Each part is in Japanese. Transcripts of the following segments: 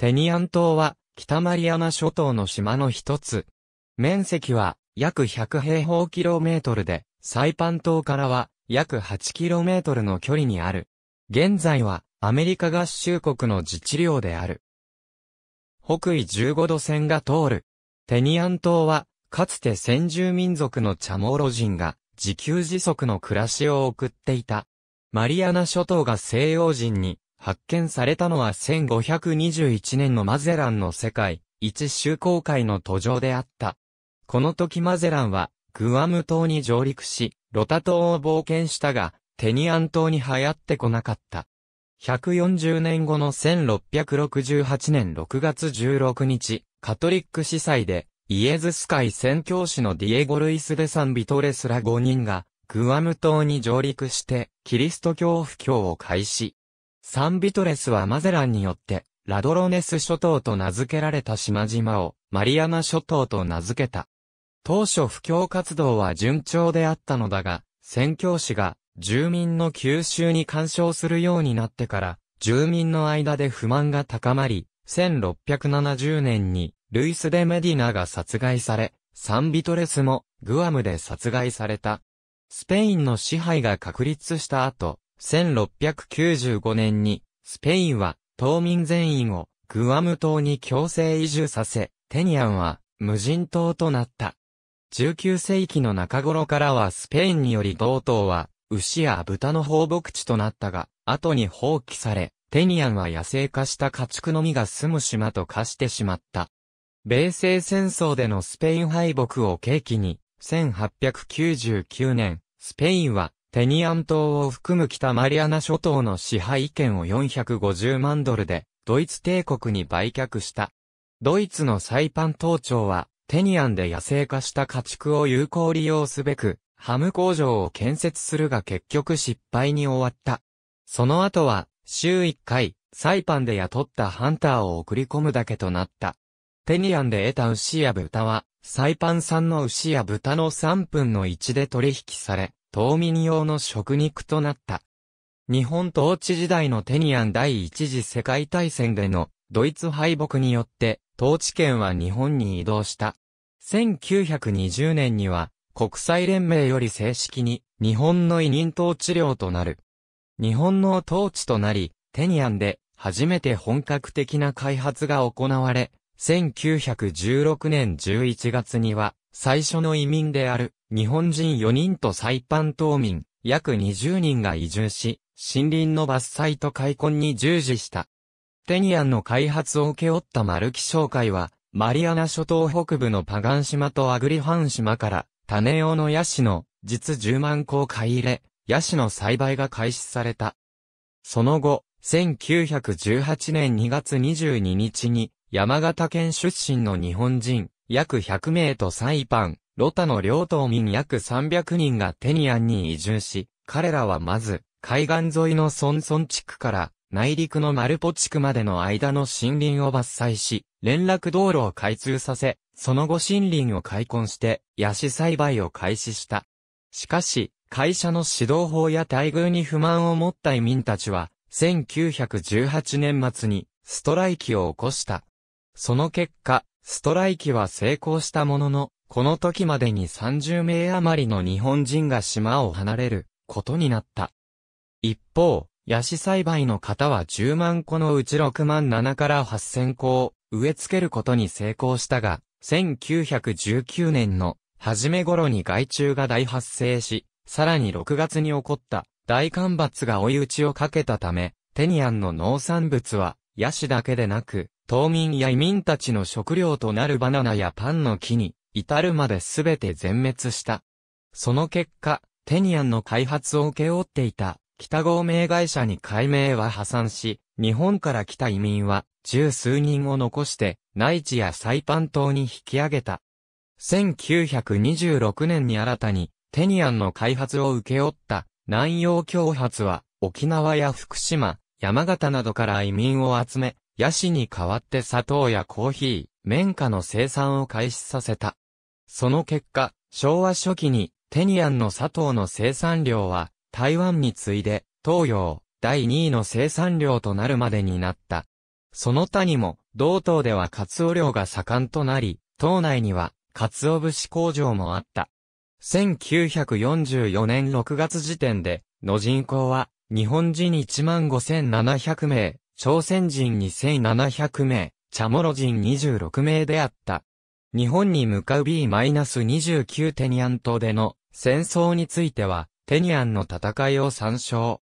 テニアン島は、北マリアナ諸島の島の一つ。面積は、約100平方キロメートルで、サイパン島からは、約8キロメートルの距離にある。現在は、アメリカ合衆国の自治領である。北緯15度線が通る。テニアン島は、かつて先住民族のチャモロ人が、自給自足の暮らしを送っていた。マリアナ諸島が西洋人に発見されたのは1521年のマゼランの世界、一周航海の途上であった。この時マゼランは、グアム島に上陸し、ロタ島を冒険したが、テニアン島に流行ってこなかった。140年後の1668年6月16日、カトリック司祭で、イエズス会宣教師のディエゴ・ルイス・デ・サン・ビトレスら5人が、グアム島に上陸して、キリスト教布教を開始。サンビトレスはマゼランによって、ラドロネス諸島と名付けられた島々を、マリアナ諸島と名付けた。当初布教活動は順調であったのだが、宣教師が住民の吸収に干渉するようになってから、住民の間で不満が高まり、1670年にルイス・デ・メディナが殺害され、サンビトレスもグアムで殺害された。スペインの支配が確立した後、1695年に、スペインは、島民全員を、グアム島に強制移住させ、テニアンは、無人島となった。19世紀の中頃からはスペインにより同島は、牛や豚の放牧地となったが、後に放棄され、テニアンは野生化した家畜のみが住む島と化してしまった。米西戦争でのスペイン敗北を契機に、1899年、スペインはテニアン島を含む北マリアナ諸島の支配権を450万ドルで、ドイツ帝国に売却した。ドイツのサイパン島長は、テニアンで野生化した家畜を有効利用すべく、ハム工場を建設するが結局失敗に終わった。その後は、週1回、サイパンで雇ったハンターを送り込むだけとなった。テニアンで得た牛や豚は、サイパン産の牛や豚の3分の1で取引され、島民用の食肉となった。日本統治時代のテニアン第一次世界大戦でのドイツ敗北によって統治権は日本に移動した。1920年には国際連盟より正式に日本の委任統治領となる。日本の統治となり、テニアンで初めて本格的な開発が行われ、1916年11月には最初の移民である、日本人4人とサイパン島民、約20人が移住し、森林の伐採と開墾に従事した。テニアンの開発を請け負ったマルキ商会は、マリアナ諸島北部のパガン島とアグリハン島から、種用のヤシの、実10万個を買い入れ、ヤシの栽培が開始された。その後、1918年2月22日に、山形県出身の日本人、約100名とサイパン、ロタの両島民約300人がテニアンに移住し、彼らはまず、海岸沿いのソンソン地区から、内陸のマルポ地区までの間の森林を伐採し、連絡道路を開通させ、その後森林を開墾して、ヤシ栽培を開始した。しかし、会社の指導法や待遇に不満を持った移民たちは、1918年末にストライキを起こした。その結果、ストライキは成功したものの、この時までに30名余りの日本人が島を離れることになった。一方、ヤシ栽培の方は10万個のうち6万7から8000個を植え付けることに成功したが、1919年の初め頃に害虫が大発生し、さらに6月に起こった大干ばつが追い打ちをかけたため、テニアンの農産物はヤシだけでなく、島民や移民たちの食料となるバナナやパンの木に、至るまで全て全滅した。その結果、テニアンの開発を請け負っていた、北合名会社に改名は破産し、日本から来た移民は、十数人を残して、内地やサイパン島に引き上げた。1926年に新たに、テニアンの開発を請け負った、南洋共発は、沖縄や福島、山形などから移民を集め、ヤシに代わって砂糖やコーヒー、綿花の生産を開始させた。その結果、昭和初期にテニアンの砂糖の生産量は台湾に次いで東洋第2位の生産量となるまでになった。その他にも道東ではカツオ漁が盛んとなり、島内にはカツオ節工場もあった。1944年6月時点での人口は日本人1万5700名、朝鮮人2700名、チャモロ人26名であった。日本に向かう B-29 テニアン島での戦争については、テニアンの戦いを参照。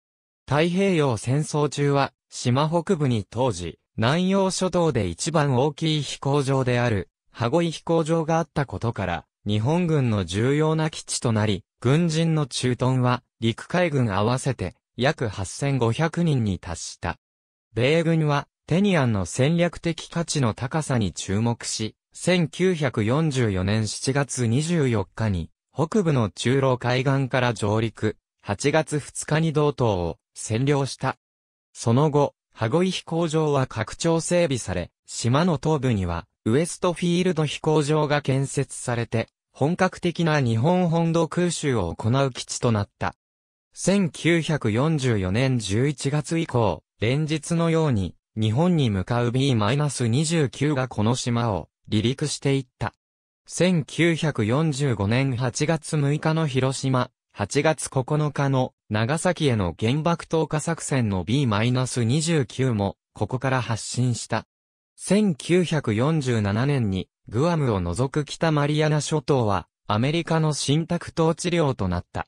太平洋戦争中は、島北部に当時、南洋諸島で一番大きい飛行場である、羽子飛行場があったことから、日本軍の重要な基地となり、軍人の駐屯は、陸海軍合わせて、約8500人に達した。米軍は、テニアンの戦略的価値の高さに注目し、1944年7月24日に、北部の中路海岸から上陸、8月2日に道東を占領した。その後、羽子飛行場は拡張整備され、島の東部には、ウエストフィールド飛行場が建設されて、本格的な日本本土空襲を行う基地となった。1944年11月以降、連日のように、日本に向かう B-29 がこの島を離陸していった。1945年8月6日の広島、8月9日の長崎への原爆投下作戦の B-29 もここから発進した。1947年にグアムを除く北マリアナ諸島はアメリカの新宅統治領となった。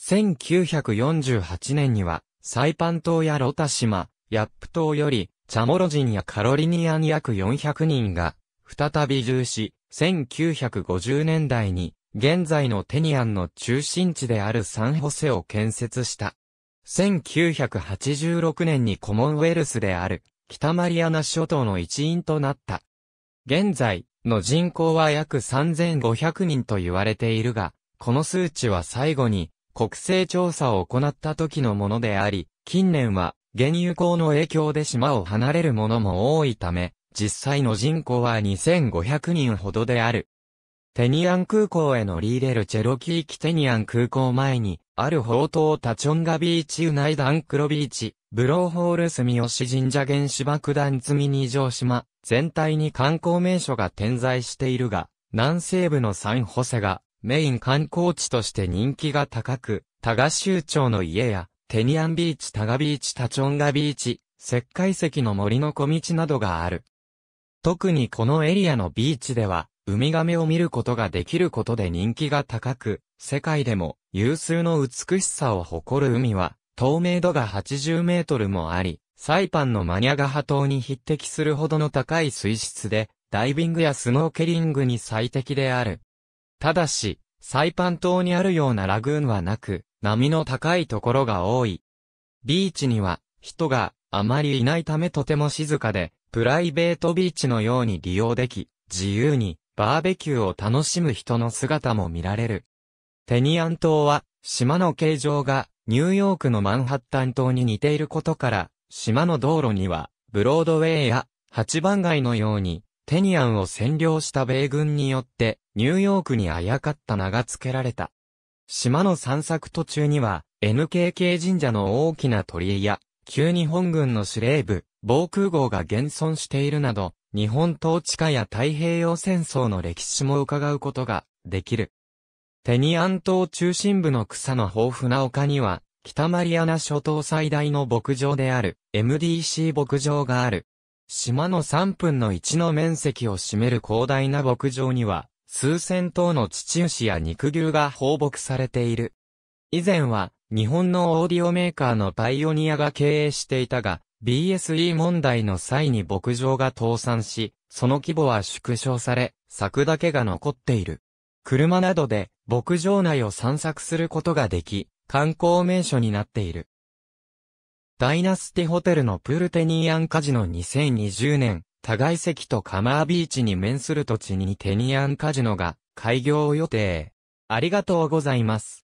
1948年にはサイパン島やロタ島、ヤップ島より、チャモロ人やカロリニアン約400人が、再び移住し、1950年代に、現在のテニアンの中心地であるサンホセを建設した。1986年にコモンウェルスである、北マリアナ諸島の一員となった。現在の人口は約3500人と言われているが、この数値は最後に国勢調査を行った時のものであり、近年は、原油港の影響で島を離れるものも多いため、実際の人口は2500人ほどである。テニアン空港へのリーれルチェロキー機テニアン空港前に、ある宝刀タチョンガビーチウナイダンクロビーチ、ブローホール住吉神社原子爆弾積み二条島、全体に観光名所が点在しているが、南西部のサンホセが、メイン観光地として人気が高く、タガ州庁の家や、テニアンビーチ、タガビーチ、タチョンガビーチ、石灰石の森の小道などがある。特にこのエリアのビーチでは、ウミガメを見ることができることで人気が高く、世界でも有数の美しさを誇る海は、透明度が80メートルもあり、サイパンのマニャガハ島に匹敵するほどの高い水質で、ダイビングやスノーケリングに最適である。ただし、サイパン島にあるようなラグーンはなく、波の高いところが多い。ビーチには、人があまりいないためとても静かで、プライベートビーチのように利用でき、自由にバーベキューを楽しむ人の姿も見られる。テニアン島は、島の形状がニューヨークのマンハッタン島に似ていることから、島の道路には、ブロードウェイや八番街のように、テニアンを占領した米軍によってニューヨークにあやかった名が付けられた。島の散策途中には NKK 神社の大きな鳥居や旧日本軍の司令部、防空壕が現存しているなど、日本統治下や太平洋戦争の歴史も伺うことができる。テニアン島中心部の草の豊富な丘には、北マリアナ諸島最大の牧場である MDC 牧場がある。島の3分の1の面積を占める広大な牧場には、数千頭の父牛や肉牛が放牧されている。以前は、日本のオーディオメーカーのパイオニアが経営していたが、BSE 問題の際に牧場が倒産し、その規模は縮小され、柵だけが残っている。車などで牧場内を散策することができ、観光名所になっている。ダイナスティホテルのプルテニアンカジノ2020年、互い席とカマービーチに面する土地にテニアンカジノが開業予定。ありがとうございます。